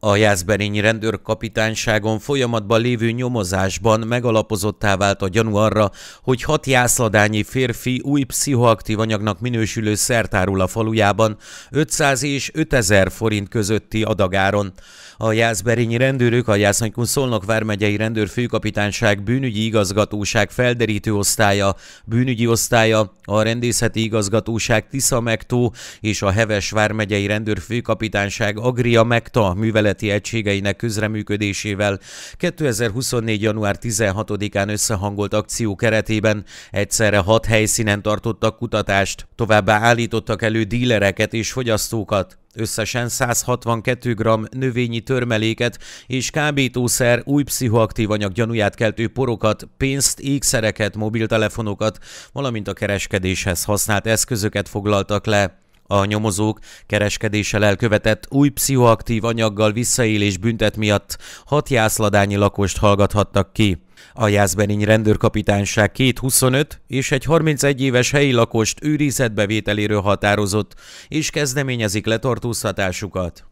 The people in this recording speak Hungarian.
A Jászberényi rendőrkapitányságon folyamatban lévő nyomozásban megalapozottá vált a gyanú arra, hogy hat jászladányi férfi új pszichoaktív anyagnak minősülő szertárul a falujában 500 és 5000 forint közötti adagáron. A Jászberényi rendőrök a Jászanykun Szolnok vármegyei rendőrfőkapitányság bűnügyi igazgatóság felderítő osztálya, bűnügyi osztálya, a rendészeti igazgatóság Tisza Megtó és a Heves vármegyei rendőrfőkapitányság Agria Megta művelet keleti egységeinek közreműködésével 2024. január 16-án összehangolt akció keretében egyszerre hat helyszínen tartottak kutatást, továbbá állítottak elő dílereket és fogyasztókat. Összesen 162 g növényi törmeléket és kábítószer új pszichoaktív anyag gyanúját keltő porokat, pénzt, ékszereket, mobiltelefonokat, valamint a kereskedéshez használt eszközöket foglaltak le. A nyomozók kereskedéssel elkövetett új pszichoaktív anyaggal visszaélés büntet miatt hat jászladányi lakost hallgathattak ki. A Jászberény rendőrkapitányság két 25 és egy 31 éves helyi lakost őrizetbevételéről határozott, és kezdeményezik letartóztatásukat.